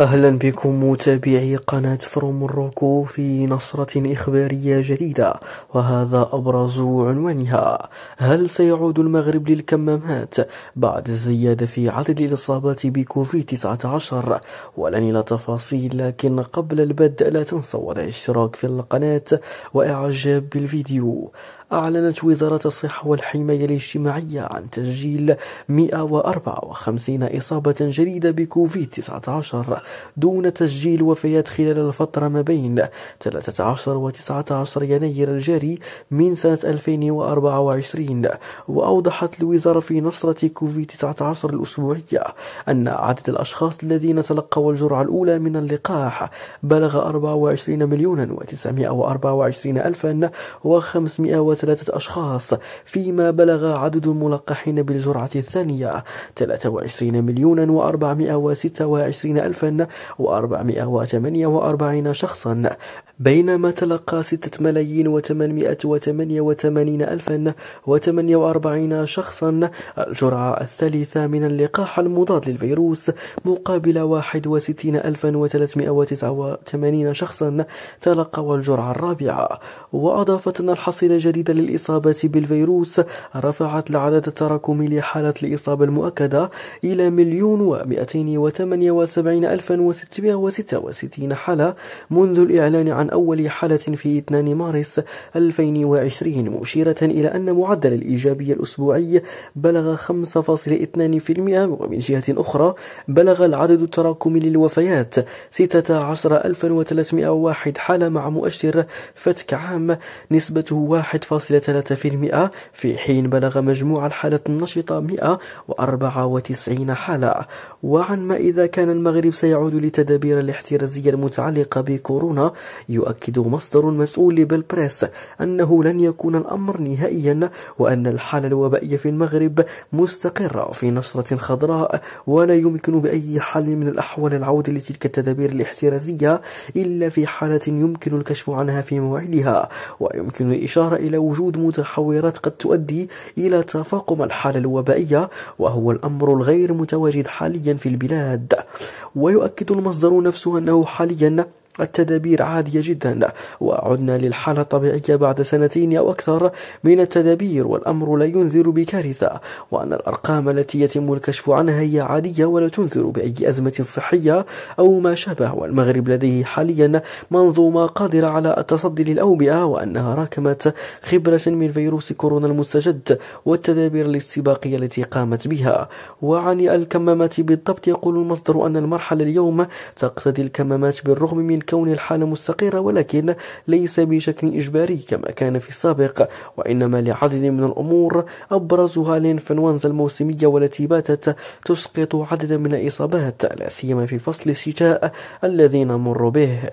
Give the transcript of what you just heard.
أهلا بكم متابعي قناة فروم الروكو في نصرة إخبارية جديدة وهذا أبرز عنوانها هل سيعود المغرب للكمامات بعد الزيادة في عدد الإصابات بكوفيد 19 ولن إلى تفاصيل لكن قبل البدء لا تنسوا الاشتراك في القناة وإعجاب بالفيديو أعلنت وزارة الصحة والحماية الاجتماعية عن تسجيل 154 إصابة جديدة بكوفيد-19 دون تسجيل وفيات خلال الفترة ما بين 13 و 19 يناير الجاري من سنة 2024 وأوضحت الوزارة في نشرة كوفيد-19 الأسبوعية أن عدد الأشخاص الذين تلقوا الجرعة الأولى من اللقاح بلغ 24 مليونا و 924 ألفا و 500 ثلاثة أشخاص فيما بلغ عدد الملقحين بالجرعة الثانية 23 مليون و426 ألفا و448 شخصا بينما تلقى ستة ملايين وثمانمائة وثمانية وثمانين ألفا وثمانية وأربعين شخصا الجرعة الثالثة من اللقاح المضاد للفيروس مقابل واحد وستين ألفا وثلاثمائة وتسعة وثمانين شخصا تلقوا الجرعة الرابعة وأضافت أن الحصيلة الجديدة للإصابة بالفيروس رفعت العدد التراكمي لحالة الإصابة المؤكدة إلى مليون ومائتين وثمانية وسبعين ألفا وستمائة وستة وستين حالة منذ الإعلان عن عن أول حالة في 2 مارس 2020 مشيرة إلى أن معدل الإيجابية الأسبوعي بلغ 5.2% ومن جهة أخرى بلغ العدد التراكمي للوفيات 16301 حالة مع مؤشر فتك عام نسبته 1.3% في حين بلغ مجموع الحالات النشطة 194 حالة وعن ما إذا كان المغرب سيعود لتدابير الاحترازية المتعلقة بكورونا يؤكد مصدر مسؤول بالبريس أنه لن يكون الأمر نهائيا وأن الحالة الوبائية في المغرب مستقرة في نشرة خضراء ولا يمكن بأي حال من الأحوال العودة لتلك التدابير الاحترازية إلا في حالة يمكن الكشف عنها في موعدها ويمكن الإشارة إلى وجود متحورات قد تؤدي إلى تفاقم الحالة الوبائية وهو الأمر الغير متواجد حاليا في البلاد ويؤكد المصدر نفسه أنه حاليا التدابير عادية جدا وعدنا للحالة الطبيعية بعد سنتين أو أكثر من التدابير والأمر لا ينذر بكارثة وأن الأرقام التي يتم الكشف عنها هي عادية ولا تنذر بأي أزمة صحية أو ما شابه والمغرب لديه حاليا منظومة قادرة على التصدي للأوبئة وأنها راكمت خبرة من فيروس كورونا المستجد والتدابير الاستباقية التي قامت بها وعن الكمامات بالضبط يقول المصدر أن المرحلة اليوم تقتضي الكمامات بالرغم من كون الحالة مستقرة ولكن ليس بشكل إجباري كما كان في السابق وإنما لعدد من الأمور أبرزها الإنفلونزا الموسمية والتي باتت تسقط عددا من الإصابات لا سيما في فصل الشتاء الذي نمر به